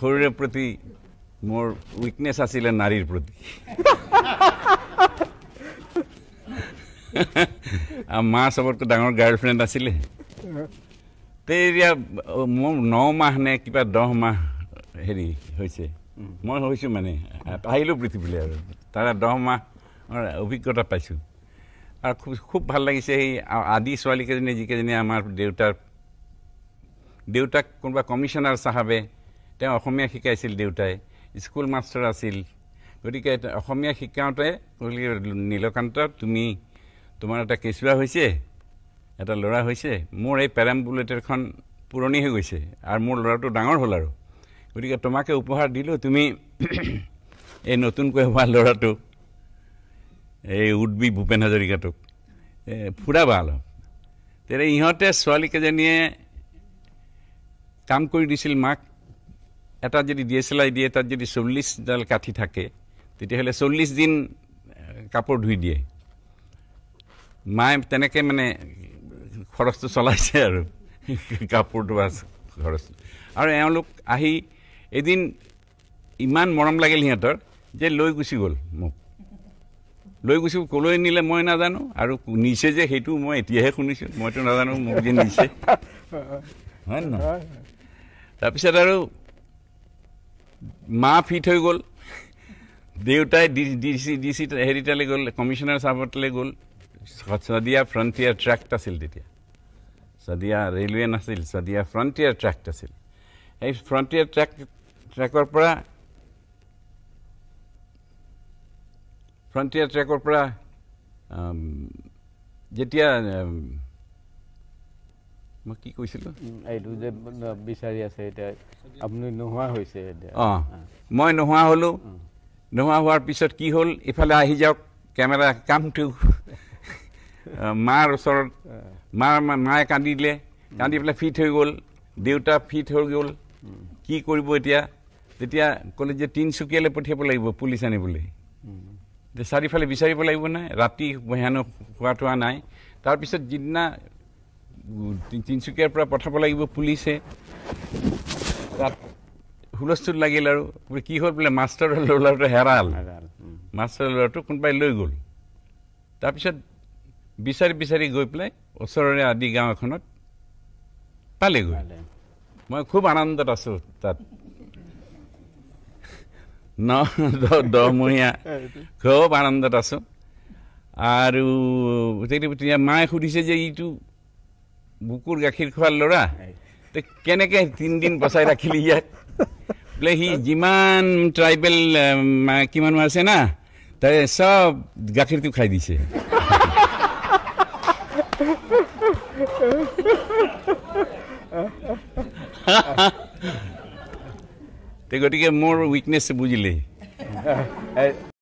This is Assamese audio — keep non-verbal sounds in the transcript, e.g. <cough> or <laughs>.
শৰীৰৰ প্ৰতি মোৰ উইকনেছ আছিলে নাৰীৰ প্ৰতি মা চবতকৈ ডাঙৰ গাৰ্লফ্ৰেণ্ড আছিলে এতিয়া মোৰ ন মাহ নে কিবা দহ মাহ হেৰি হৈছে মই হৈছোঁ মানে আহিলোঁ পৃথিৱীলৈ আৰু তাৰে দহ মাহৰ অভিজ্ঞতা পাইছোঁ আৰু খুব খুব ভাল লাগিছে সেই আদি ছোৱালীকেইজনী যিকেইজনী আমাৰ দেউতাৰ দেউতাক কোনোবা কমিশ্যনাৰ চাহাবে তেওঁ অসমীয়া শিকাইছিল দেউতাই স্কুল মাষ্টৰ আছিল গতিকে অসমীয়া শিকাওঁতে নীলকান্ত তুমি তোমাৰ এটা কেঁচুৱা হৈছে এটা ল'ৰা হৈছে মোৰ এই পেৰাম্বুলেটাৰখন পুৰণি হৈ গৈছে আৰু মোৰ ল'ৰাটো ডাঙৰ হ'ল আৰু গতিকে তোমাকে উপহাৰ দিলোঁ তুমি এই নতুনকৈ হোৱা ল'ৰাটো এই উডবি ভূপেন হাজৰিকাটোক ফুৰাবা অলপ তেতিয়া ইহঁতে ছোৱালীকেইজনীয়ে কাম কৰি দিছিল মাক এটা যদি ডি এছ এল আই দিয়ে তাত যদি চল্লিছডাল কাঠি থাকে তেতিয়াহ'লে চল্লিছ দিন কাপোৰ ধুই দিয়ে মায়ে তেনেকৈ মানে খৰচটো চলাইছে আৰু কাপোৰ ধোৱা খৰচ আৰু এওঁলোক আহি এদিন ইমান মৰম লাগিল সিহঁতৰ যে লৈ গুচি গ'ল মোক লৈ গুচি ক'লৈ নিলে মই নাজানো আৰু নিছে যে সেইটো মই এতিয়াহে শুনিছোঁ মইতো নাজানো মোক যে নিছে <laughs> হয় নহয় তাৰপিছত আৰু মা ফিট হৈ গ'ল দেউতাই ডি চি ডি চি হেৰিটালৈ গ'ল কমিশ্যনাৰ চাহপাতলৈ গ'ল চদিয়া ফ্ৰণ্টিয়াৰ ট্ৰেক্ট আছিল তেতিয়া চদিয়া ৰেলৱে নাছিল চদিয়া ফ্ৰণ্টিয়াৰ ট্ৰেক্ট আছিল সেই ফ্ৰণ্টিয়াৰ ট্ৰেক ট্ৰেকৰ পৰা ফ্ৰণ্টিয়াৰ ট্ৰেকৰ পৰা যেতিয়া মই কি কৈছিলোঁ এইটো যে বিচাৰি আছে এতিয়া আপুনি নোহোৱা হৈছে অঁ মই নোহোৱা হ'লোঁ নোহোৱা হোৱাৰ পিছত কি হ'ল ইফালে আহি যাওক কেমেৰা কামটো <laughs> মাৰ ওচৰত মাৰ মায়ে কান্দিলে কান্দি পেলাই ফিট হৈ গ'ল দেউতা ফিট হৈ গ'ল কি কৰিব এতিয়া তেতিয়া ক'লে যে তিনিচুকীয়ালৈ পঠিয়াব লাগিব পুলিচ আনিবলৈ চাৰিওফালে বিচাৰিব লাগিব নাই ৰাতি হেনো হোৱাটো থোৱা নাই তাৰপিছত যিদিনা তিনিচুকীয়াৰ পৰা পঠাব লাগিব পুলিচে তাত হুলস্থুল লাগিল আৰু কি হ'ল বোলে মাষ্টাৰৰ ল'ৰাটো হেৰাল মাষ্টাৰৰ ল'ৰাটো কোনোবাই লৈ গ'ল তাৰপিছত বিচাৰি বিচাৰি গৈ পেলাই ওচৰৰে আদি গাঁও এখনত পালেগৈ মই খুব আনন্দত আছোঁ তাত ন দহমহীয়া খুব আনন্দত আছোঁ আৰু মায়ে সুধিছে যে এইটো বুকুৰ গাখীৰ খোৱাৰ ল'ৰা কেনেকে তিনিদিন বচাই ৰাখিলি ইয়াক বোলে সি যিমান ট্ৰাইবেল মাইকী মানুহ আছে না তাৰে চব গাখীৰটো খাই দিছে গতিকে মোৰ উইকনেছ বুজিলে